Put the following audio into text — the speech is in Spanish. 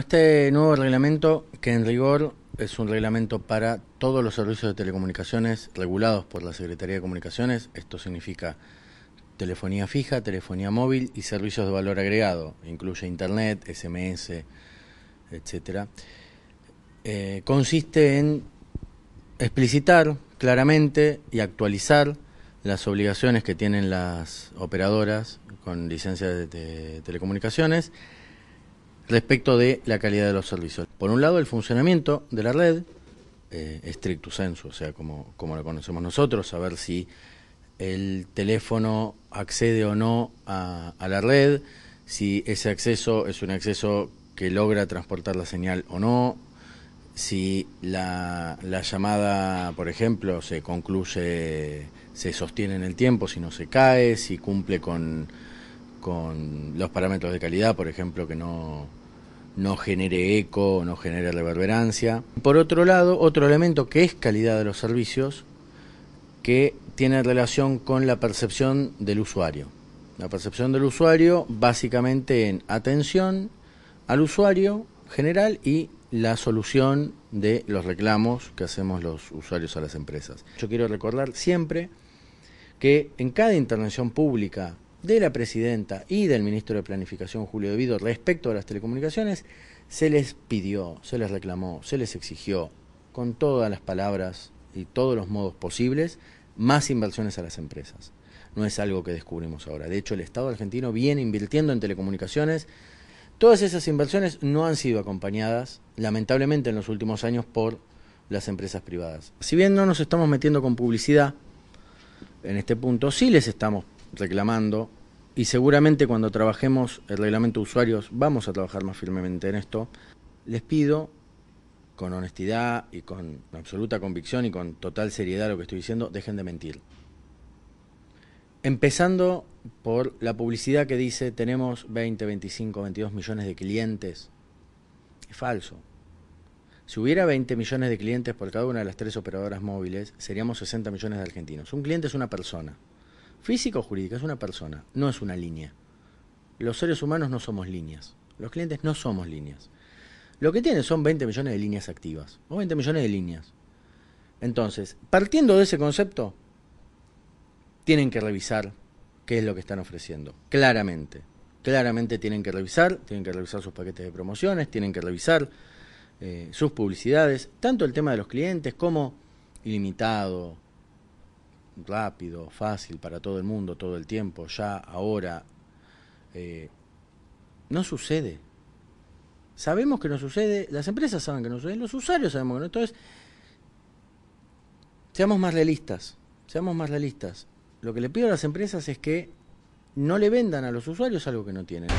Este nuevo reglamento, que en rigor es un reglamento para todos los servicios de telecomunicaciones regulados por la Secretaría de Comunicaciones, esto significa telefonía fija, telefonía móvil y servicios de valor agregado, incluye Internet, SMS, etc. Eh, consiste en explicitar claramente y actualizar las obligaciones que tienen las operadoras con licencias de telecomunicaciones respecto de la calidad de los servicios. Por un lado, el funcionamiento de la red, eh, stricto sensu, o sea, como, lo conocemos nosotros, saber si el teléfono accede o no a, la red, si ese acceso es un acceso que logra transportar la señal o no, si la, llamada, por ejemplo, se concluye, se sostiene en el tiempo, si no se cae, si cumple con, con los parámetros de calidad, por ejemplo, que no no genere eco, no genere reverberancia. Por otro lado, otro elemento que es calidad de los servicios, que tiene relación con la percepción del usuario. La percepción del usuario básicamente en atención al usuario general y la solución de los reclamos que hacemos los usuarios a las empresas. Yo quiero recordar siempre que en cada intervención pública de la presidenta y del ministro de Planificación, Julio Vido, respecto a las telecomunicaciones, se les pidió, se les reclamó, se les exigió, con todas las palabras y todos los modos posibles, más inversiones a las empresas. No es algo que descubrimos ahora. De hecho, el Estado argentino viene invirtiendo en telecomunicaciones. Todas esas inversiones no han sido acompañadas, lamentablemente, en los últimos años por las empresas privadas. Si bien no nos estamos metiendo con publicidad en este punto, sí les estamos reclamando y seguramente cuando trabajemos el reglamento de usuarios vamos a trabajar más firmemente en esto, les pido con honestidad y con absoluta convicción y con total seriedad lo que estoy diciendo, dejen de mentir. Empezando por la publicidad que dice tenemos 20, 25, 22 millones de clientes. Es falso. Si hubiera 20 millones de clientes por cada una de las tres operadoras móviles, seríamos 60 millones de argentinos. Un cliente es una persona. Físico o jurídica, es una persona, no es una línea. Los seres humanos no somos líneas, los clientes no somos líneas. Lo que tienen son 20 millones de líneas activas, o 20 millones de líneas. Entonces, partiendo de ese concepto, tienen que revisar qué es lo que están ofreciendo, claramente. Claramente tienen que revisar, tienen que revisar sus paquetes de promociones, tienen que revisar eh, sus publicidades, tanto el tema de los clientes como ilimitado, rápido, fácil para todo el mundo, todo el tiempo, ya, ahora. Eh, no sucede. Sabemos que no sucede, las empresas saben que no sucede, los usuarios sabemos que no. Entonces, seamos más realistas, seamos más realistas. Lo que le pido a las empresas es que no le vendan a los usuarios algo que no tienen.